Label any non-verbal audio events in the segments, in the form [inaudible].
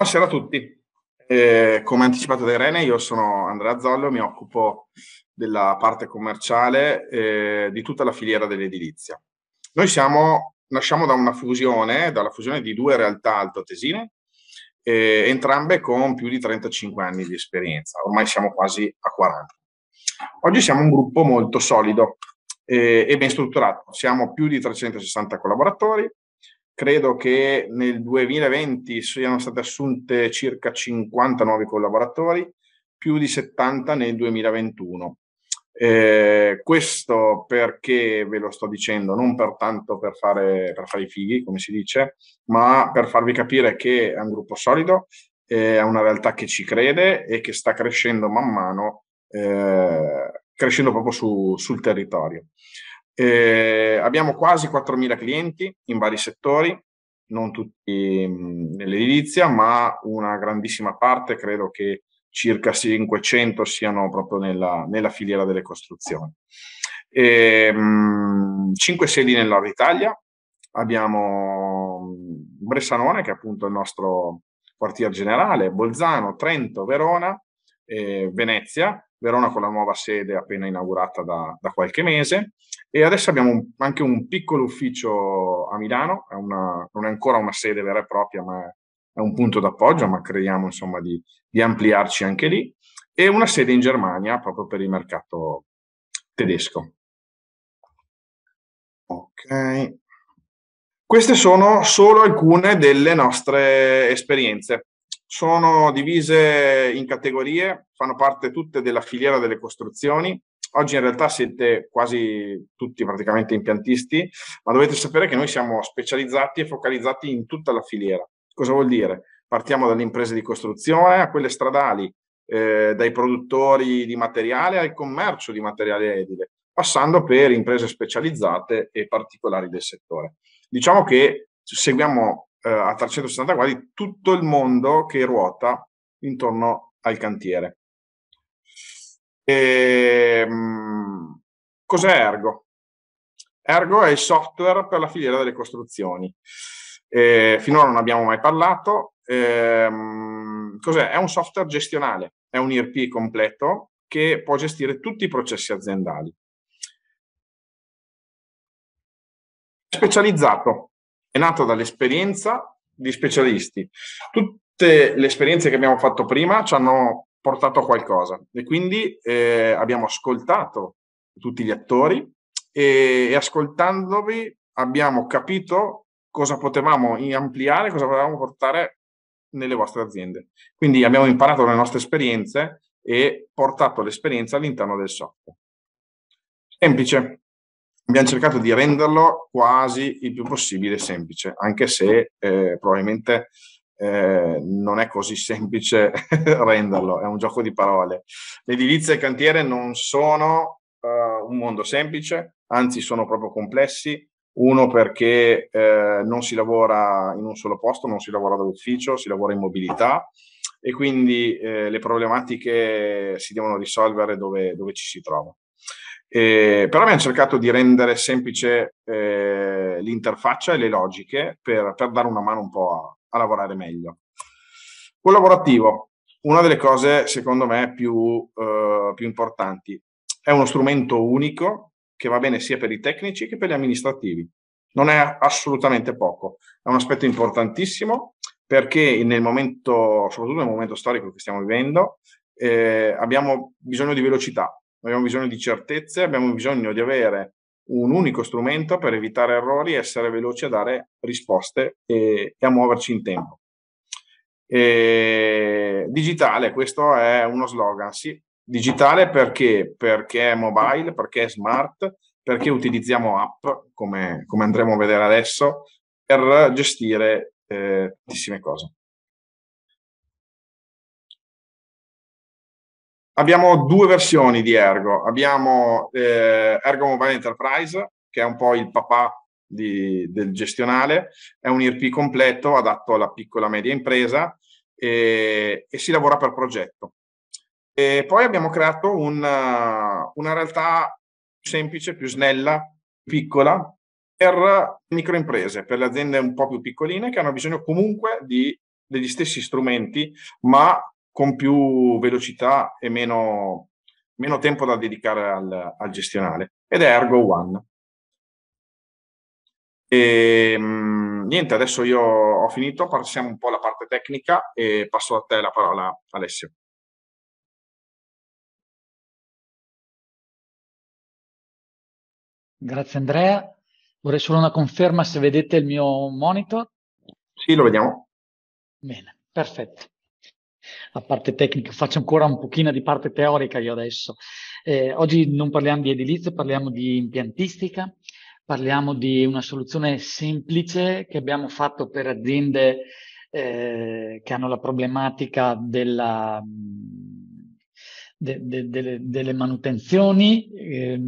Buonasera a tutti. Eh, come anticipato da Irene, io sono Andrea Zollo, mi occupo della parte commerciale eh, di tutta la filiera dell'edilizia. Noi siamo, nasciamo da una fusione, dalla fusione di due realtà altoatesine, eh, entrambe con più di 35 anni di esperienza, ormai siamo quasi a 40. Oggi siamo un gruppo molto solido eh, e ben strutturato, siamo più di 360 collaboratori, Credo che nel 2020 siano state assunte circa 50 nuovi collaboratori, più di 70 nel 2021. Eh, questo perché ve lo sto dicendo, non per tanto per fare, per fare i fighi, come si dice, ma per farvi capire che è un gruppo solido, è una realtà che ci crede e che sta crescendo man mano, eh, crescendo proprio su, sul territorio. Eh, abbiamo quasi 4.000 clienti in vari settori, non tutti mm, nell'edilizia, ma una grandissima parte, credo che circa 500 siano proprio nella, nella filiera delle costruzioni. E, mh, 5 sedi nel nord Italia, abbiamo mm, Bressanone, che è appunto il nostro quartier generale, Bolzano, Trento, Verona, eh, Venezia, Verona con la nuova sede appena inaugurata da, da qualche mese e adesso abbiamo un, anche un piccolo ufficio a Milano, è una, non è ancora una sede vera e propria ma è un punto d'appoggio, ma crediamo insomma di, di ampliarci anche lì e una sede in Germania proprio per il mercato tedesco. Ok, queste sono solo alcune delle nostre esperienze sono divise in categorie, fanno parte tutte della filiera delle costruzioni. Oggi in realtà siete quasi tutti praticamente impiantisti, ma dovete sapere che noi siamo specializzati e focalizzati in tutta la filiera. Cosa vuol dire? Partiamo dalle imprese di costruzione a quelle stradali, eh, dai produttori di materiale al commercio di materiale edile, passando per imprese specializzate e particolari del settore. Diciamo che seguiamo eh, a 360 gradi tutto il mondo che ruota intorno al cantiere. E, ehm, mh, cos'è Ergo? Ergo è il software per la filiera delle costruzioni. Eh, finora non abbiamo mai parlato. Eh, cos'è? È un software gestionale, è un IRP completo che può gestire tutti i processi aziendali. Specializzato nato dall'esperienza di specialisti. Tutte le esperienze che abbiamo fatto prima ci hanno portato a qualcosa e quindi eh, abbiamo ascoltato tutti gli attori e, e ascoltandovi abbiamo capito cosa potevamo ampliare, cosa potevamo portare nelle vostre aziende. Quindi abbiamo imparato le nostre esperienze e portato l'esperienza all'interno del software. Semplice, abbiamo cercato di renderlo quasi il più possibile semplice, anche se eh, probabilmente eh, non è così semplice [laughs] renderlo, è un gioco di parole. L'edilizia e il cantiere non sono eh, un mondo semplice, anzi sono proprio complessi. Uno perché eh, non si lavora in un solo posto, non si lavora dall'ufficio, si lavora in mobilità e quindi eh, le problematiche si devono risolvere dove, dove ci si trova. Eh, però abbiamo cercato di rendere semplice eh, l'interfaccia e le logiche per, per, dare una mano un po' a, a, lavorare meglio. Collaborativo, una delle cose secondo me più, eh, più importanti. È uno strumento unico che va bene sia per i tecnici che per gli amministrativi. Non è assolutamente poco, è un aspetto importantissimo perché nel momento, soprattutto nel momento storico che stiamo vivendo, eh, abbiamo bisogno di velocità, abbiamo bisogno di certezze, abbiamo bisogno di avere un unico strumento per evitare errori, essere veloci a dare risposte e, e a muoverci in tempo. E, digitale, questo è uno slogan, sì. Digitale perché? Perché è mobile, perché è smart, perché utilizziamo app, come, come andremo a vedere adesso, per gestire eh, tantissime cose. Abbiamo due versioni di Ergo. Abbiamo eh, Ergo Mobile Enterprise, che è un po' il papà di, del gestionale, è un IRP completo adatto alla piccola e media impresa e, e, si lavora per progetto. E poi abbiamo creato una, una realtà semplice, più snella, piccola, per microimprese, per le aziende un po' più piccoline che hanno bisogno comunque di, degli stessi strumenti, ma con più velocità e meno, meno tempo da dedicare al, al, gestionale ed è Ergo One. E, ehm, mh, niente, adesso io ho finito, passiamo un po' alla parte tecnica e passo a te la parola Alessio. Grazie Andrea. Vorrei solo una conferma se vedete il mio monitor. Sì, lo vediamo. Bene, perfetto la parte tecnica, faccio ancora un pochino di parte teorica io adesso. Eh, oggi non parliamo di edilizia, parliamo di impiantistica, parliamo di una soluzione semplice che abbiamo fatto per aziende eh, che hanno la problematica della, de, mm, de, de, delle manutenzioni. Eh,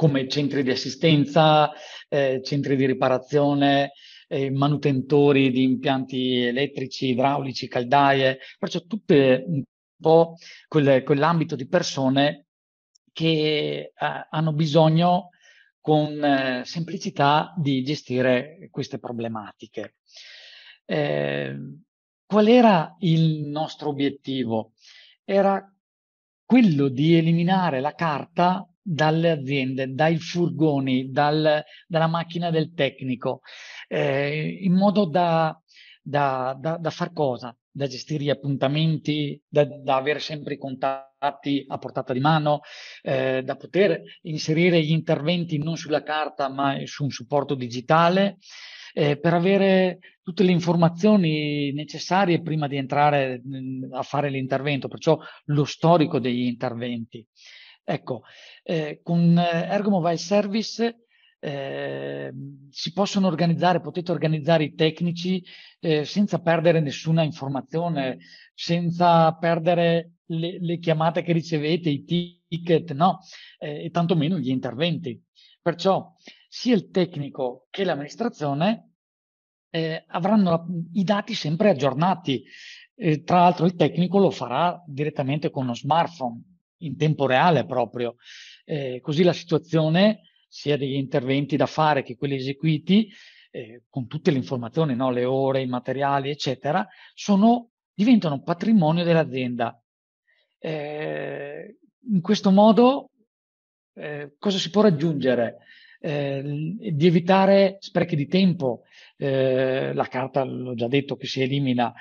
come centri di assistenza, eh, centri di riparazione, eh, manutentori di impianti elettrici, idraulici, caldaie, perciò tutte un po' quel, quell'ambito di persone che eh, hanno bisogno con eh, semplicità di gestire queste problematiche. Ehm, qual era il nostro obiettivo? Era quello di eliminare la carta dalle aziende, dai furgoni, dal, dalla macchina del tecnico, eh, in modo da, da, da, da, far cosa? Da gestire gli appuntamenti, da, avere sempre i contatti a portata di mano, eh, da poter inserire gli interventi non sulla carta ma su un supporto digitale. Eh, per avere tutte le informazioni necessarie prima di entrare mm, a fare l'intervento, perciò lo storico degli interventi. Ecco, eh, con eh, Ergo Mobile Service eh, si possono organizzare, potete organizzare i tecnici eh, senza perdere nessuna informazione, senza perdere le, le chiamate che ricevete, i ticket, no, eh, e tantomeno gli interventi. Perciò sia il tecnico che l'amministrazione eh, avranno i dati sempre aggiornati. Eh, tra l'altro il tecnico lo farà direttamente con uno smartphone, in tempo reale proprio. Eh, così la situazione, sia degli interventi da fare che quelli eseguiti, eh, con tutte le informazioni, no? le ore, i materiali, eccetera, sono, diventano patrimonio dell'azienda. Eh, in questo modo eh, cosa si può raggiungere? Eh, di evitare sprechi di tempo, eh, la carta l'ho già detto che si elimina,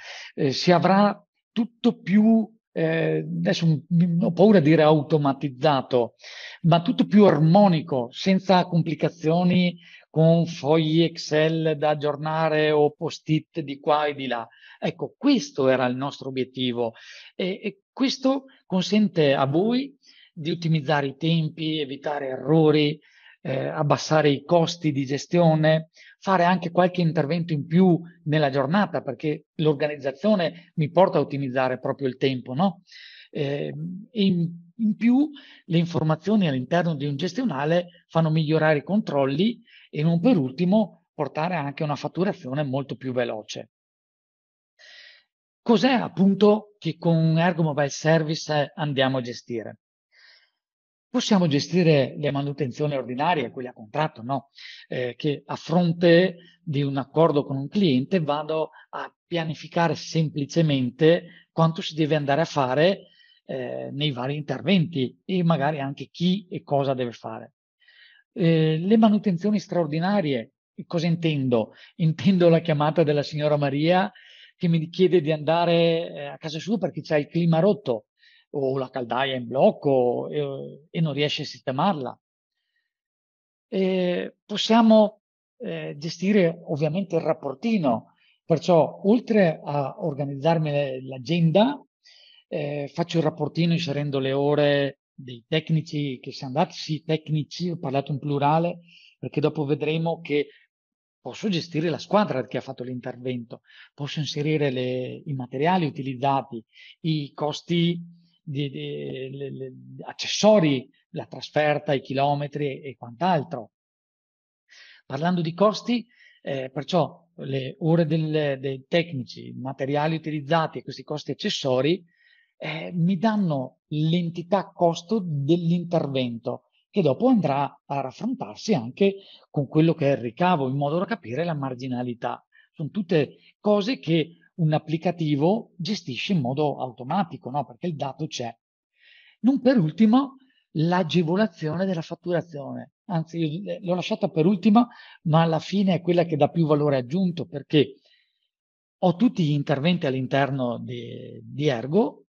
si avrà tutto più eh, adesso ho paura di dire automatizzato, ma tutto più armonico, senza complicazioni con fogli Excel da aggiornare o post-it di qua e di là. Ecco, questo era il nostro obiettivo e, e questo consente a voi di ottimizzare i tempi, evitare errori, eh, abbassare i costi di gestione, fare anche qualche intervento in più nella giornata, perché l'organizzazione mi porta a ottimizzare proprio il tempo, no? Eh, in, in, più le informazioni all'interno di un gestionale fanno migliorare i controlli e non per ultimo portare anche una fatturazione molto più veloce. Cos'è appunto che con Ergo Mobile Service andiamo a gestire? Possiamo gestire le manutenzioni ordinarie, quelle a contratto, no? Eh, che a fronte di un accordo con un cliente vado a pianificare semplicemente quanto si deve andare a fare eh, nei vari interventi e magari anche chi e cosa deve fare. Eh, le manutenzioni straordinarie, cosa intendo? [laughs] Intendo la chiamata della signora Maria che mi chiede di andare eh, a casa sua perché c'è il clima rotto o la caldaia in blocco e, eh, e non riesce a sistemarla. E possiamo eh, gestire ovviamente il rapportino, perciò oltre a organizzarmi l'agenda, eh, faccio il rapportino inserendo le ore dei tecnici che siamo andati, sì, tecnici, ho parlato in plurale, perché dopo vedremo che posso gestire la squadra che ha fatto l'intervento, posso inserire le, i materiali utilizzati, i costi di, di, le, le, accessori, la trasferta, i chilometri e, e quant'altro. Parlando di costi, eh, perciò le ore del, dei tecnici, i materiali utilizzati e questi costi accessori eh, mi danno l'entità costo dell'intervento che dopo andrà a raffrontarsi anche con quello che è il ricavo in modo da capire la marginalità. Sono tutte cose che un applicativo gestisce in modo automatico, no? perché il dato c'è. Non per ultimo l'agevolazione della fatturazione. Anzi, io eh, l'ho lasciata per ultima, ma alla fine è quella che dà più valore aggiunto perché ho tutti gli interventi all'interno di, di Ergo,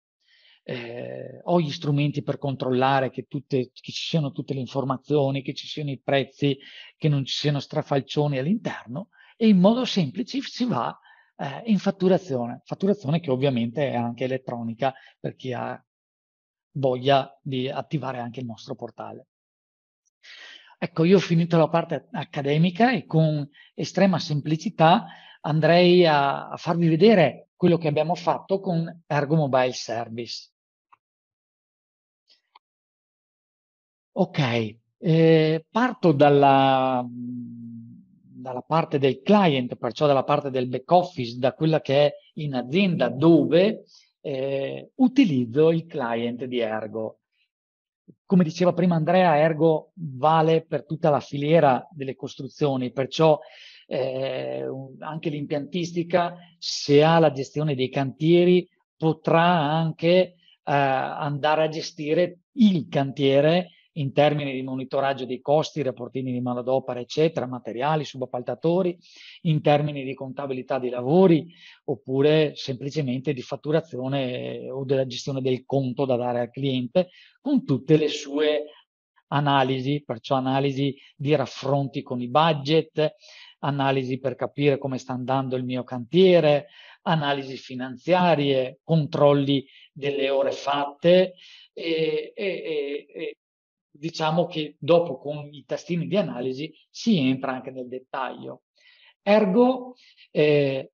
eh, ho gli strumenti per controllare che, tutte, che, ci siano tutte le informazioni, che ci siano i prezzi, che non ci siano strafalcioni all'interno e in modo semplice si va a eh, in fatturazione, fatturazione che ovviamente è anche elettronica per chi ha voglia di attivare anche il nostro portale. Ecco, io ho finito la parte accademica e con estrema semplicità andrei a, a farvi vedere quello che abbiamo fatto con Ergo Mobile Service. Ok, eh, parto dalla, dalla parte del client, perciò dalla parte del back office, da quella che è in azienda dove eh, utilizzo il client di Ergo. Come diceva prima Andrea, Ergo vale per tutta la filiera delle costruzioni, perciò eh, anche l'impiantistica, se ha la gestione dei cantieri, potrà anche eh, andare a gestire il cantiere in termini di monitoraggio dei costi, rapportini di manodopera, eccetera, materiali, subappaltatori, in termini di contabilità dei lavori, oppure semplicemente di fatturazione eh, o della gestione del conto da dare al cliente, con tutte le sue analisi, perciò analisi di raffronti con i budget, analisi per capire come sta andando il mio cantiere, analisi finanziarie, controlli delle ore fatte e, e, e, diciamo che dopo con i tastini di analisi si entra anche nel dettaglio. Ergo, eh,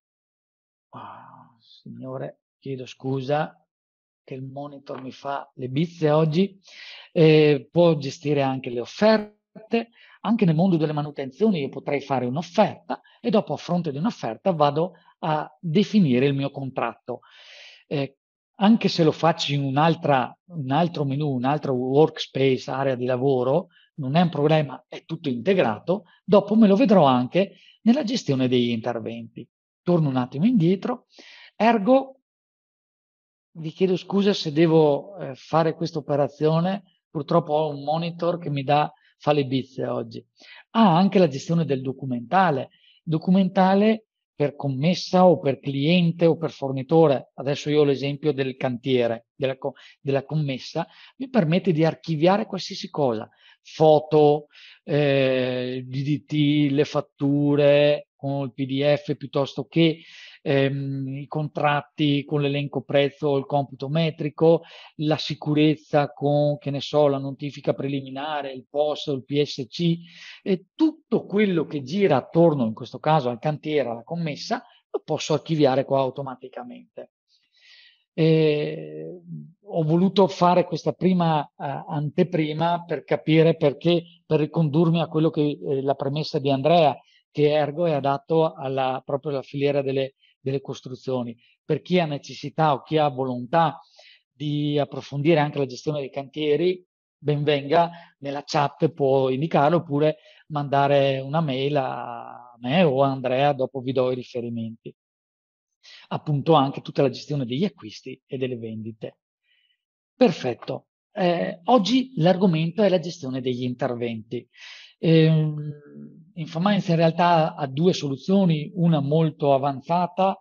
oh, signore, chiedo scusa che il monitor mi fa le bizze oggi, eh, può gestire anche le offerte, anche nel mondo delle manutenzioni io potrei fare un'offerta e dopo a fronte di un'offerta vado a definire il mio contratto. Eh, anche se lo faccio in un altro menu, un'altra workspace, area di lavoro, non è un problema, è tutto integrato, dopo me lo vedrò anche nella gestione degli interventi. Torno un attimo indietro, ergo vi chiedo scusa se devo eh, fare questa operazione, purtroppo ho un monitor che mi dà, fa le bizze oggi. Ha ah, anche la gestione del documentale, documentale per commessa o per cliente o per fornitore, adesso io ho l'esempio del cantiere, della, co della commessa, mi permette di archiviare qualsiasi cosa, foto, eh, DDT, le fatture con il PDF piuttosto che ehm, i contratti con l'elenco prezzo, il computo metrico, la sicurezza con, che ne so, la notifica preliminare, il POS, il PSC e tutto quello che gira attorno, in questo caso al cantiere, alla commessa, lo posso archiviare qua automaticamente. Eh, ho voluto fare questa prima eh, anteprima per capire perché, per ricondurmi a quello che eh, la premessa di Andrea, che Ergo è adatto alla, proprio alla filiera delle delle costruzioni. Per chi ha necessità o chi ha volontà di approfondire anche la gestione dei cantieri, ben venga, nella chat può indicare oppure mandare una mail a me o a Andrea, dopo vi do i riferimenti. Appunto anche tutta la gestione degli acquisti e delle vendite. Perfetto. Eh, oggi l'argomento è la gestione degli interventi. Eh, Infominds in realtà ha due soluzioni, una molto avanzata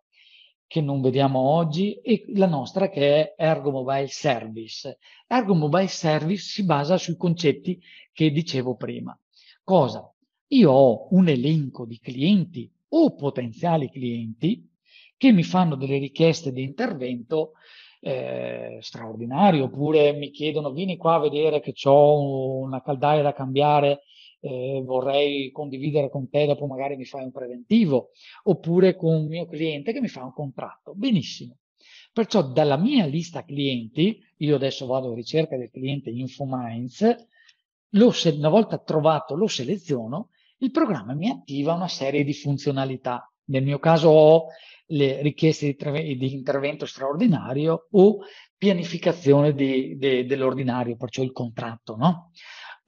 che non vediamo oggi e la nostra che è Ergo Mobile Service. Ergo Mobile Service si basa sui concetti che dicevo prima. Cosa? Io ho un elenco di clienti o potenziali clienti che mi fanno delle richieste di intervento eh, straordinario oppure mi chiedono vieni qua a vedere che ho una caldaia da cambiare eh, vorrei condividere con te, dopo magari mi fai un preventivo, oppure con un mio cliente che mi fa un contratto. Benissimo. Perciò dalla mia lista clienti, io adesso vado a ricerca del cliente InfoMinds, lo, se, una volta trovato lo seleziono, il programma mi attiva una serie di funzionalità. Nel mio caso ho le richieste di, di intervento straordinario o pianificazione de, dell'ordinario, perciò il contratto, no?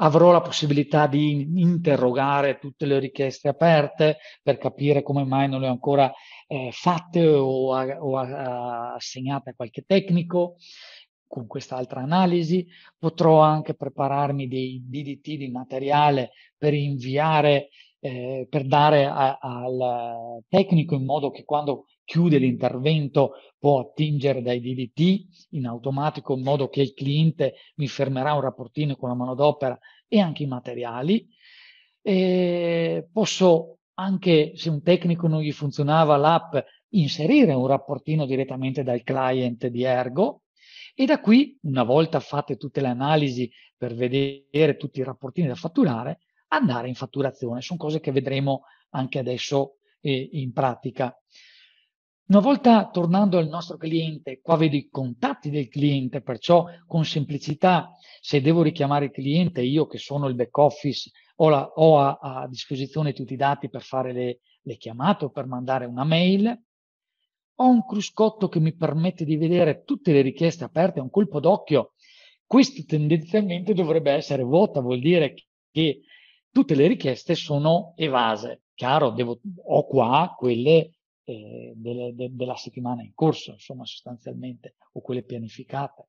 avrò la possibilità di interrogare tutte le richieste aperte per capire come mai non le ho ancora eh, fatte o, a, o a, assegnate a qualche tecnico. Con quest'altra analisi potrò anche prepararmi dei DDT di materiale per inviare eh, per dare a, al tecnico in modo che quando chiude l'intervento può attingere dai DDT in automatico in modo che il cliente mi fermerà un rapportino con la manodopera e anche i materiali. E posso anche, se un tecnico non gli funzionava l'app, inserire un rapportino direttamente dal client di Ergo e da qui, una volta fatte tutte le analisi per vedere tutti i rapportini da fatturare, andare in fatturazione. Sono cose che vedremo anche adesso eh, in pratica. Una volta tornando al nostro cliente, qua vedo i contatti del cliente, perciò con semplicità, se devo richiamare il cliente, io che sono il back office, ho, la, ho a, a, disposizione tutti i dati per fare le, le chiamate o per mandare una mail. Ho un cruscotto che mi permette di vedere tutte le richieste aperte a un colpo d'occhio. Questo tendenzialmente dovrebbe essere vuota, vuol dire che tutte le richieste sono evase. Chiaro, devo, ho qua quelle eh, delle, de, della settimana in corso, insomma, sostanzialmente, o quelle pianificate.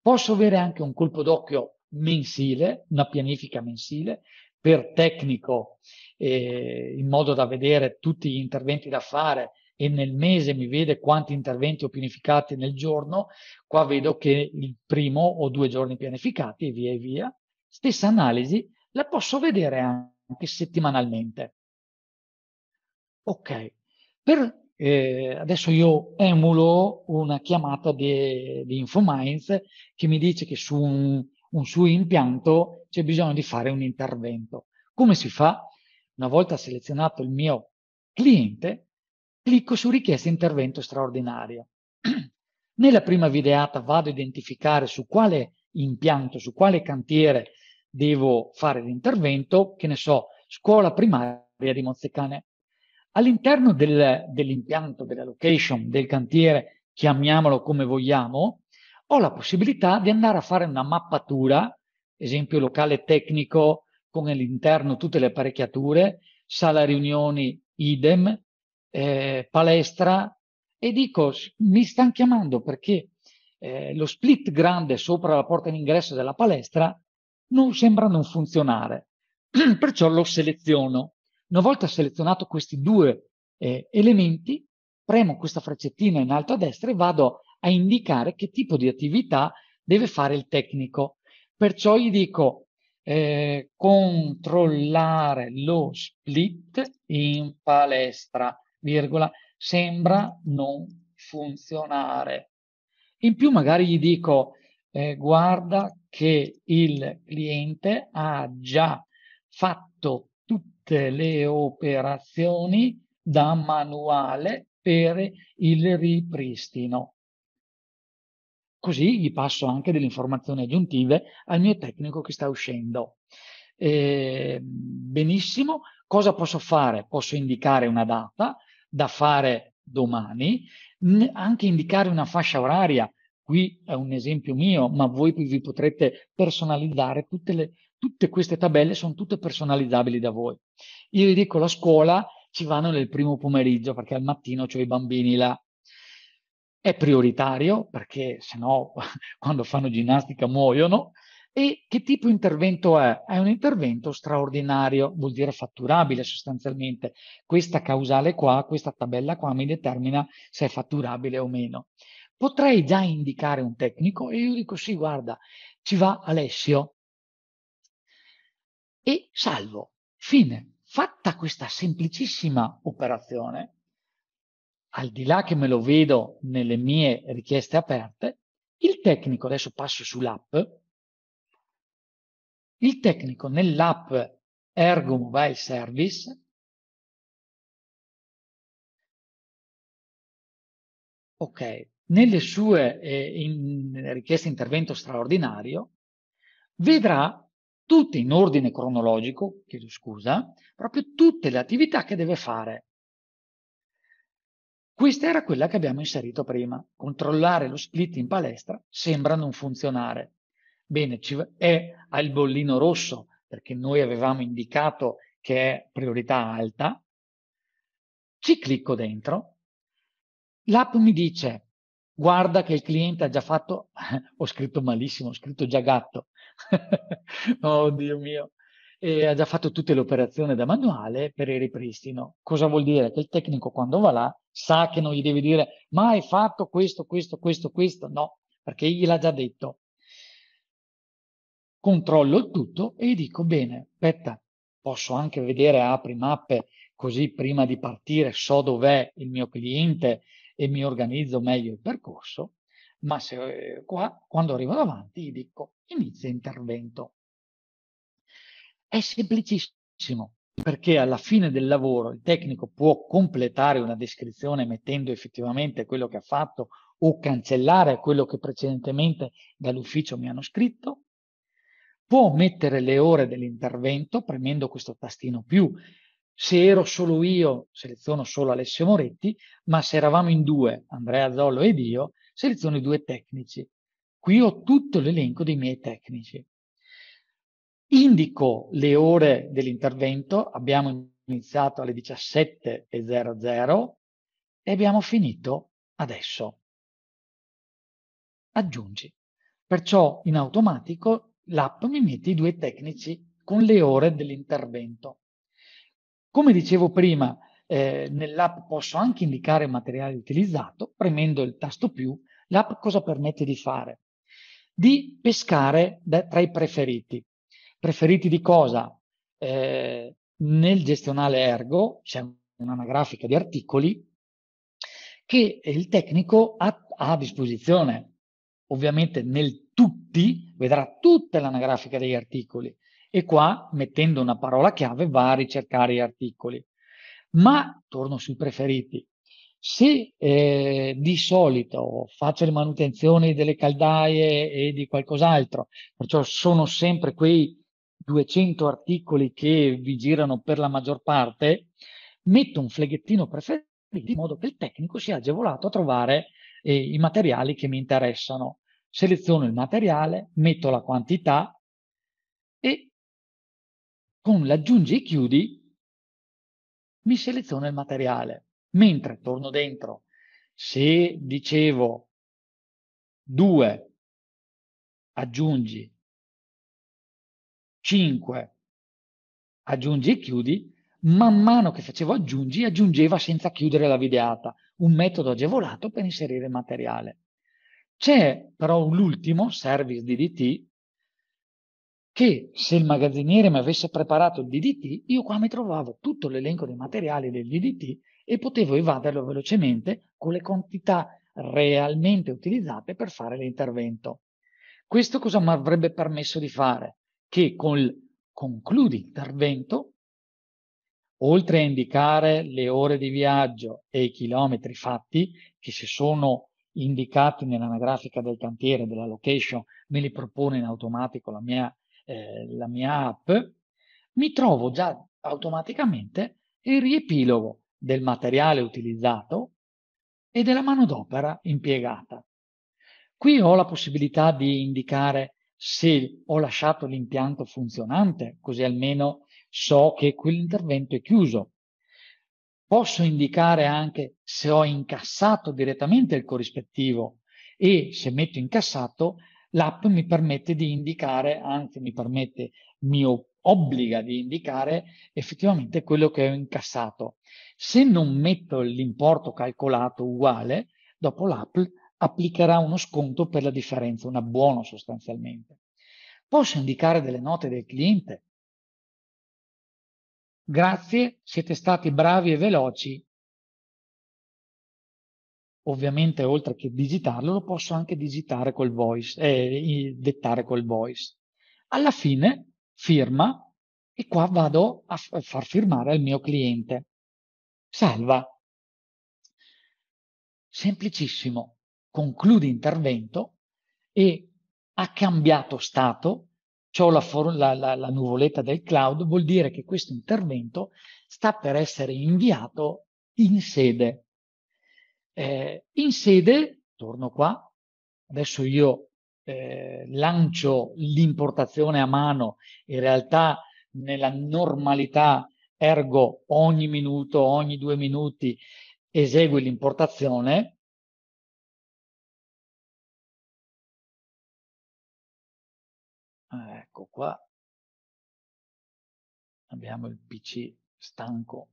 Posso avere anche un colpo d'occhio mensile, una pianifica mensile, per tecnico, eh, in modo da vedere tutti gli interventi da fare e nel mese mi vede quanti interventi ho pianificati nel giorno, qua vedo che il primo ho due giorni pianificati e via e via. Stessa analisi la posso vedere anche settimanalmente. Ok, per, eh, adesso io emulo una chiamata di, di InfoMinds che mi dice che su un, un suo impianto c'è bisogno di fare un intervento. Come si fa? Una volta selezionato il mio cliente, clicco su richiesta intervento straordinario. [clears throat] Nella prima videata vado a identificare su quale impianto, su quale cantiere devo fare l'intervento, che ne so, scuola primaria di Mozzecane. All'interno del, dell'impianto, della location, del cantiere, chiamiamolo come vogliamo, ho la possibilità di andare a fare una mappatura, esempio locale tecnico con all'interno tutte le apparecchiature, sala riunioni idem, eh, palestra e dico mi stanno chiamando perché eh, lo split grande sopra la porta d'ingresso della palestra non, sembra non funzionare. [clears throat] Perciò lo seleziono. Una volta selezionato questi due eh, elementi, premo questa freccettina in alto a destra e vado a indicare che tipo di attività deve fare il tecnico. Perciò gli dico eh, controllare lo split in palestra, virgola, sembra non funzionare. In più magari gli dico eh, guarda che il cliente ha già fatto tutte le operazioni da manuale per il ripristino. Così gli passo anche delle informazioni aggiuntive al mio tecnico che sta uscendo. Eh, benissimo, cosa posso fare? Posso indicare una data da fare domani, anche indicare una fascia oraria Qui è un esempio mio, ma voi vi potrete personalizzare tutte, le, tutte queste tabelle, sono tutte personalizzabili da voi. Io vi dico, la scuola ci vanno nel primo pomeriggio perché al mattino ho i bambini là. È prioritario perché se no [laughs] quando fanno ginnastica muoiono. E che tipo di intervento è? È un intervento straordinario, vuol dire fatturabile sostanzialmente. Questa causale qua, questa tabella qua mi determina se è fatturabile o meno potrei già indicare un tecnico? E io dico sì, guarda, ci va Alessio. E salvo. Fine. Fatta questa semplicissima operazione, al di là che me lo vedo nelle mie richieste aperte, il tecnico, adesso passo sull'app, il tecnico nell'app Ergo Mobile Service ok, nelle sue eh, in, richieste intervento straordinario, vedrà tutte in ordine cronologico, chiedo scusa, proprio tutte le attività che deve fare. Questa era quella che abbiamo inserito prima. Controllare lo split in palestra sembra non funzionare. Bene, è al bollino rosso perché noi avevamo indicato che è priorità alta. Ci clicco dentro. L'app mi dice guarda che il cliente ha già fatto, [laughs] ho scritto malissimo, ho scritto già gatto, [laughs] oh Dio mio, e ha già fatto tutte le operazioni da manuale per il ripristino. Cosa vuol dire? Che il tecnico quando va là sa che non gli devi dire ma hai fatto questo, questo, questo, questo, no, perché gliel'ha già detto. Controllo il tutto e gli dico bene, aspetta, posso anche vedere apri mappe così prima di partire so dov'è il mio cliente e mi organizzo meglio il percorso, ma se, eh, qua, quando arrivo davanti dico inizia intervento. È semplicissimo, perché alla fine del lavoro il tecnico può completare una descrizione mettendo effettivamente quello che ha fatto o cancellare quello che precedentemente dall'ufficio mi hanno scritto, può mettere le ore dell'intervento premendo questo tastino più se ero solo io, seleziono solo Alessio Moretti, ma se eravamo in due, Andrea Zollo ed io, seleziono i due tecnici. Qui ho tutto l'elenco dei miei tecnici. Indico le ore dell'intervento, abbiamo iniziato alle 17.00 e abbiamo finito adesso. Aggiungi. Perciò in automatico l'app mi mette i due tecnici con le ore dell'intervento. Come dicevo prima, eh, nell'app posso anche indicare il materiale utilizzato, premendo il tasto più, l'app cosa permette di fare? Di pescare da, tra i preferiti. Preferiti di cosa? Eh, nel gestionale ergo c'è un'anagrafica di articoli che il tecnico ha, ha a disposizione. Ovviamente nel tutti vedrà tutta l'anagrafica degli articoli, e qua mettendo una parola chiave va a ricercare gli articoli. Ma torno sui preferiti. Se eh, di solito faccio le manutenzioni delle caldaie e di qualcos'altro, perciò sono sempre quei 200 articoli che vi girano per la maggior parte, metto un fleghettino preferito in modo che il tecnico sia agevolato a trovare eh, i materiali che mi interessano. Seleziono il materiale, metto la quantità, con l'aggiungi e chiudi mi seleziona il materiale. Mentre torno dentro, se dicevo 2, aggiungi 5, aggiungi e chiudi, man mano che facevo aggiungi, aggiungeva senza chiudere la videata, un metodo agevolato per inserire il materiale. C'è però l'ultimo service DDT che se il magazziniere mi avesse preparato il DDT, io qua mi trovavo tutto l'elenco dei materiali del DDT e potevo evaderlo velocemente con le quantità realmente utilizzate per fare l'intervento. Questo cosa mi avrebbe permesso di fare? Che col il concludi intervento, oltre a indicare le ore di viaggio e i chilometri fatti, che si sono indicati nell'anagrafica del cantiere, della location, me li propone in automatico la mia eh, la mia app, mi trovo già automaticamente il riepilogo del materiale utilizzato e della manodopera impiegata. Qui ho la possibilità di indicare se ho lasciato l'impianto funzionante, così almeno so che quell'intervento è chiuso. Posso indicare anche se ho incassato direttamente il corrispettivo e se metto incassato l'app mi permette di indicare, anzi mi permette, mi obbliga di indicare effettivamente quello che ho incassato. Se non metto l'importo calcolato uguale, dopo l'app applicherà uno sconto per la differenza, un abbuono sostanzialmente. Posso indicare delle note del cliente. Grazie, siete stati bravi e veloci, ovviamente oltre che digitarlo, lo posso anche digitare col voice, eh, dettare col voice. Alla fine firma e qua vado a far firmare al mio cliente. Salva. Semplicissimo. Conclude intervento e ha cambiato stato, ho la, la, la, la nuvoletta del cloud, vuol dire che questo intervento sta per essere inviato in sede eh, in sede, torno qua, adesso io eh, lancio l'importazione a mano, in realtà nella normalità, ergo ogni minuto, ogni due minuti esegui l'importazione, ah, ecco qua, abbiamo il PC stanco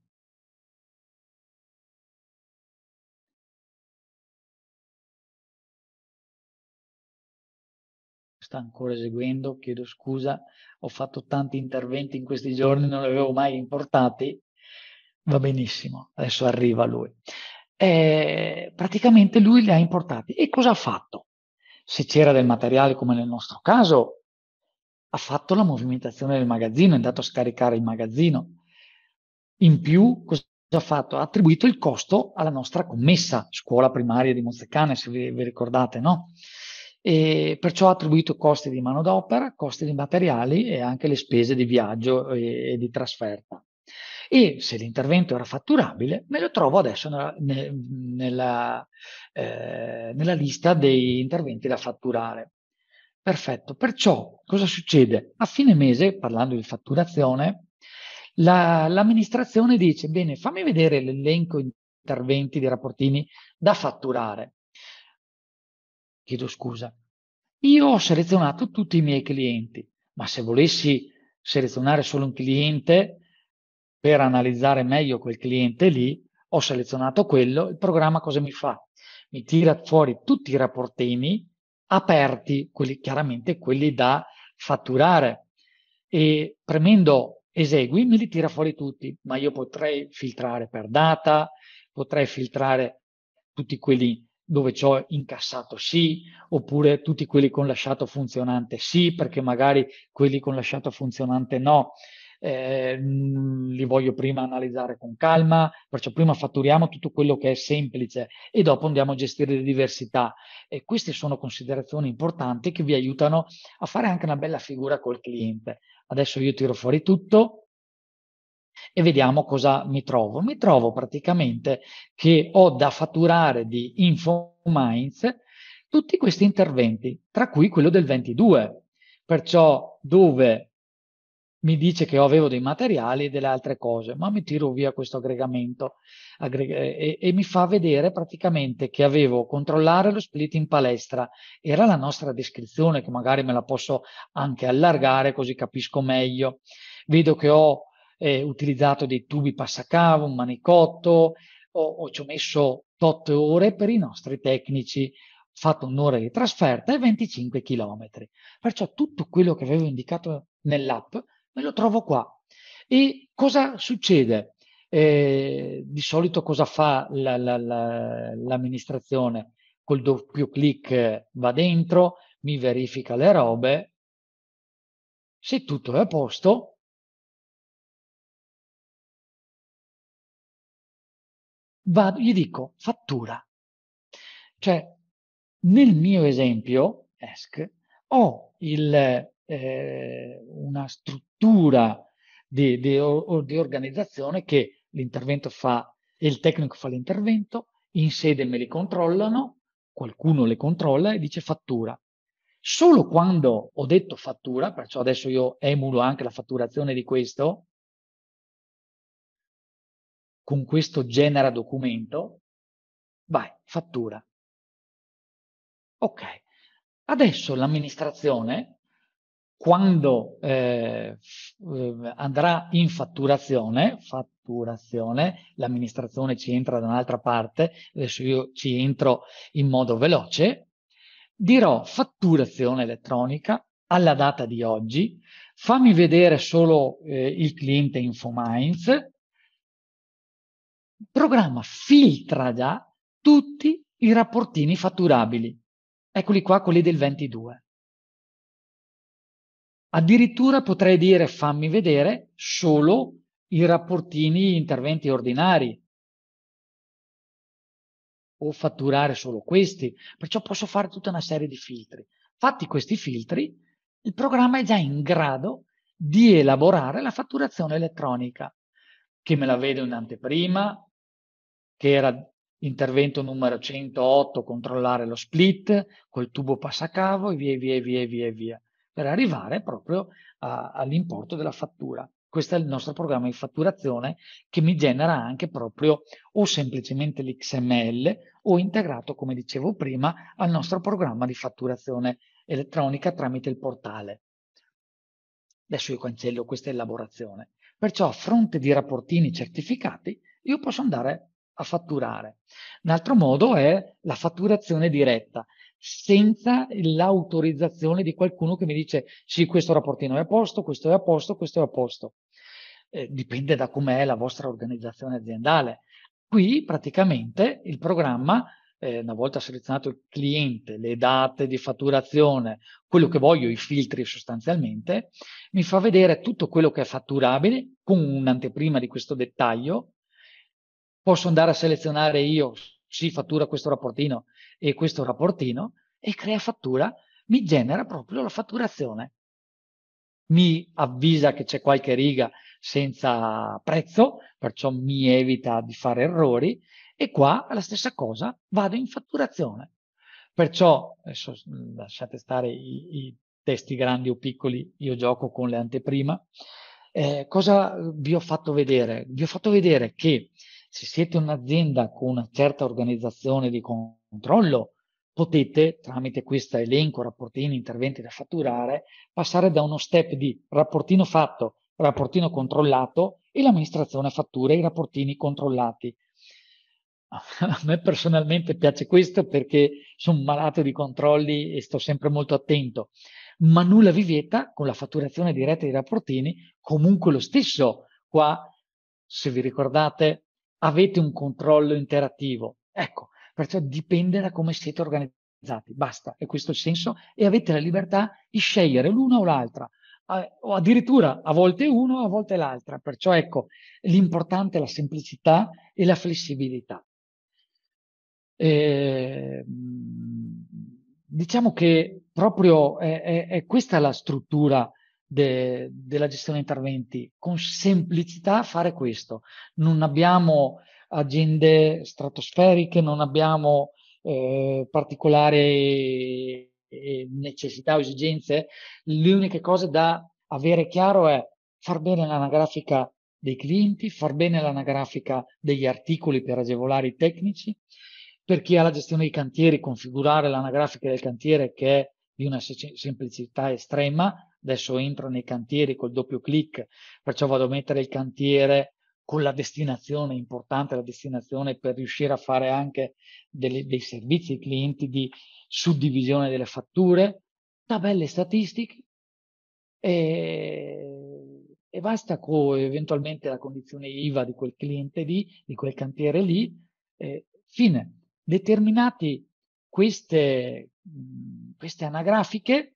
sta ancora eseguendo, chiedo scusa, ho fatto tanti interventi in questi giorni, non li avevo mai importati, va benissimo, adesso arriva lui. Eh, praticamente lui li ha importati e cosa ha fatto? Se c'era del materiale come nel nostro caso, ha fatto la movimentazione del magazzino, è andato a scaricare il magazzino. In più, cosa ha fatto? Ha attribuito il costo alla nostra commessa, scuola primaria di Mozzecane, se vi, vi ricordate, no? e perciò ha attribuito costi di manodopera, costi di materiali e anche le spese di viaggio e, e di trasferta. E se l'intervento era fatturabile, me lo trovo adesso nella, nella, eh, nella lista degli interventi da fatturare. Perfetto, perciò cosa succede? A fine mese, parlando di fatturazione, la, l'amministrazione dice, bene, fammi vedere l'elenco interventi di rapportini da fatturare chiedo scusa, io ho selezionato tutti i miei clienti, ma se volessi selezionare solo un cliente per analizzare meglio quel cliente lì, ho selezionato quello, il programma cosa mi fa? Mi tira fuori tutti i rapportini aperti, quelli, chiaramente quelli da fatturare e premendo esegui me li tira fuori tutti, ma io potrei filtrare per data, potrei filtrare tutti quelli dove ci ho incassato sì, oppure tutti quelli con lasciato funzionante sì, perché magari quelli con lasciato funzionante no. Eh, mm, li voglio prima analizzare con calma, perciò prima fatturiamo tutto quello che è semplice e dopo andiamo a gestire le diversità. E queste sono considerazioni importanti che vi aiutano a fare anche una bella figura col cliente. Adesso io tiro fuori tutto, e vediamo cosa mi trovo. Mi trovo praticamente che ho da fatturare di InfoMinds tutti questi interventi, tra cui quello del 22, perciò dove mi dice che avevo dei materiali e delle altre cose, ma mi tiro via questo aggregamento aggreg- e, e, mi fa vedere praticamente che avevo controllare lo split in palestra, era la nostra descrizione che magari me la posso anche allargare così capisco meglio, vedo che ho eh, utilizzato dei tubi passacavo, un manicotto, o, o ci ho messo 8 ore per i nostri tecnici, ho fatto un'ora di trasferta e 25 km. Perciò tutto quello che avevo indicato nell'app me lo trovo qua. E cosa succede? Eh, di solito cosa fa la, la, la, l'amministrazione? Col doppio clic va dentro, mi verifica le robe, se tutto è a posto vado, gli dico fattura. Cioè, nel mio esempio, ESC, ho il, eh, una struttura di, di, di organizzazione che l'intervento fa, il tecnico fa l'intervento, in sede me li controllano, qualcuno le controlla e dice fattura. Solo quando ho detto fattura, perciò adesso io emulo anche la fatturazione di questo, con questo genera documento, vai, fattura. Ok, adesso l'amministrazione, quando eh, eh, andrà in fatturazione, fatturazione, l'amministrazione ci entra da un'altra parte, adesso io ci entro in modo veloce, dirò fatturazione elettronica alla data di oggi, fammi vedere solo eh, il cliente InfoMinds, il programma filtra già tutti i rapportini fatturabili. Eccoli qua, quelli del 22. Addirittura potrei dire fammi vedere solo i rapportini interventi ordinari o fatturare solo questi, perciò posso fare tutta una serie di filtri. Fatti questi filtri, il programma è già in grado di elaborare la fatturazione elettronica, che me la vede in anteprima, che era intervento numero 108, controllare lo split col tubo passacavo e via, via, via, via, via, per arrivare proprio all'importo della fattura. Questo è il nostro programma di fatturazione che mi genera anche proprio o semplicemente l'XML o integrato, come dicevo prima, al nostro programma di fatturazione elettronica tramite il portale. Adesso io cancello questa elaborazione. Perciò a fronte di rapportini certificati io posso andare a fatturare. Un altro modo è la fatturazione diretta, senza l'autorizzazione di qualcuno che mi dice sì, questo rapportino è a posto, questo è a posto, questo è a posto. Eh, dipende da com'è la vostra organizzazione aziendale. Qui praticamente il programma, eh, una volta selezionato il cliente, le date di fatturazione, quello che voglio, i filtri sostanzialmente, mi fa vedere tutto quello che è fatturabile con un'anteprima di questo dettaglio posso andare a selezionare io, si fattura questo rapportino e questo rapportino, e crea fattura, mi genera proprio la fatturazione. Mi avvisa che c'è qualche riga senza prezzo, perciò mi evita di fare errori, e qua la stessa cosa, vado in fatturazione. Perciò, adesso mm, lasciate stare i, i testi grandi o piccoli, io gioco con le anteprima. Eh, cosa vi ho fatto vedere? Vi ho fatto vedere che se siete un'azienda con una certa organizzazione di controllo, potete, tramite questo elenco, rapportini, interventi da fatturare, passare da uno step di rapportino fatto, rapportino controllato e l'amministrazione fattura i rapportini controllati. [laughs] A me personalmente piace questo perché sono malato di controlli e sto sempre molto attento, ma nulla vi vieta con la fatturazione diretta dei rapportini, comunque lo stesso. Qua, se vi ricordate, avete un controllo interattivo. Ecco, perciò dipende da come siete organizzati, basta, è questo il senso, e avete la libertà di scegliere l'una o l'altra, o addirittura a volte uno, a volte l'altra, perciò ecco, l'importante è la semplicità e la flessibilità. Eh, diciamo che proprio è, è, è questa la struttura de, della gestione interventi. Con semplicità fare questo. Non abbiamo agende stratosferiche, non abbiamo eh, particolari eh, necessità o esigenze. le uniche cose da avere chiaro è far bene l'anagrafica dei clienti, far bene l'anagrafica degli articoli per agevolare i tecnici, per chi ha la gestione dei cantieri configurare l'anagrafica del cantiere che è di una semplicità estrema, adesso entro nei cantieri col doppio clic, perciò vado a mettere il cantiere con la destinazione, importante la destinazione per riuscire a fare anche delle, dei servizi ai clienti di suddivisione delle fatture, tabelle statistiche e, e basta con eventualmente la condizione IVA di quel cliente lì, di quel cantiere lì, eh, fine. Determinati queste, queste anagrafiche,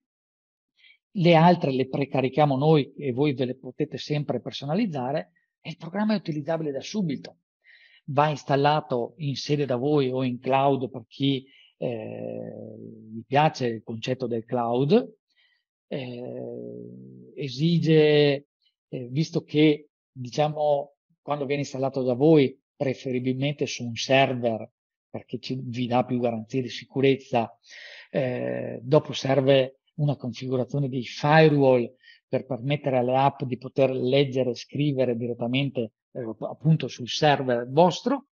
le altre le precarichiamo noi e voi ve le potete sempre personalizzare e il programma è utilizzabile da subito. Va installato in sede da voi o in cloud per chi eh, gli piace il concetto del cloud, eh, esige, eh, visto che diciamo quando viene installato da voi preferibilmente su un server perché ci, vi dà più garanzie di sicurezza, eh, dopo serve una configurazione dei firewall per permettere alle app di poter leggere e scrivere direttamente eh, appunto sul server vostro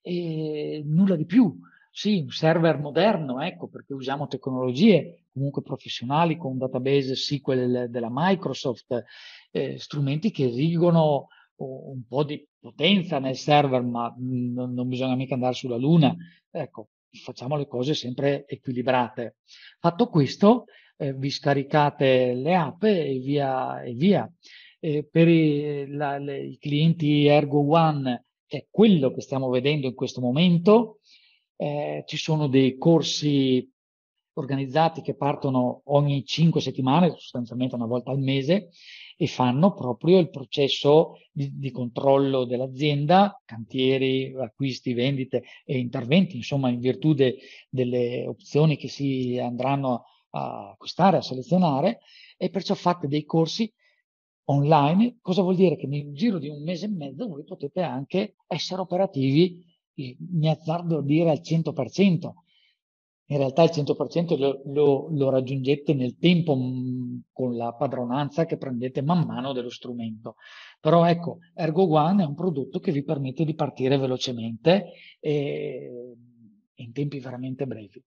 e nulla di più. Sì, un server moderno, ecco, perché usiamo tecnologie comunque professionali con un database SQL della Microsoft, eh, strumenti che esigono eh, un po' di potenza nel server, ma non, non bisogna mica andare sulla luna. Ecco, facciamo le cose sempre equilibrate. Fatto questo, eh, vi scaricate le app e via. E via. Eh, per i, la, le, i, clienti Ergo One è quello che stiamo vedendo in questo momento. Eh, ci sono dei corsi organizzati che partono ogni 5 settimane, sostanzialmente una volta al mese, e fanno proprio il processo di, di, controllo dell'azienda, cantieri, acquisti, vendite e interventi, insomma, in virtù de, delle opzioni che si andranno a a acquistare, a selezionare e perciò fate dei corsi online, cosa vuol dire? Che nel giro di un mese e mezzo voi potete anche essere operativi, eh, mi azzardo a dire al 100%. In realtà il 100% lo, lo, lo raggiungete nel tempo mm, con la padronanza che prendete man mano dello strumento. Però ecco, Ergo One è un prodotto che vi permette di partire velocemente e in tempi veramente brevi.